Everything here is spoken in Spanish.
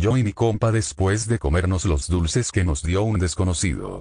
Yo y mi compa después de comernos los dulces que nos dio un desconocido.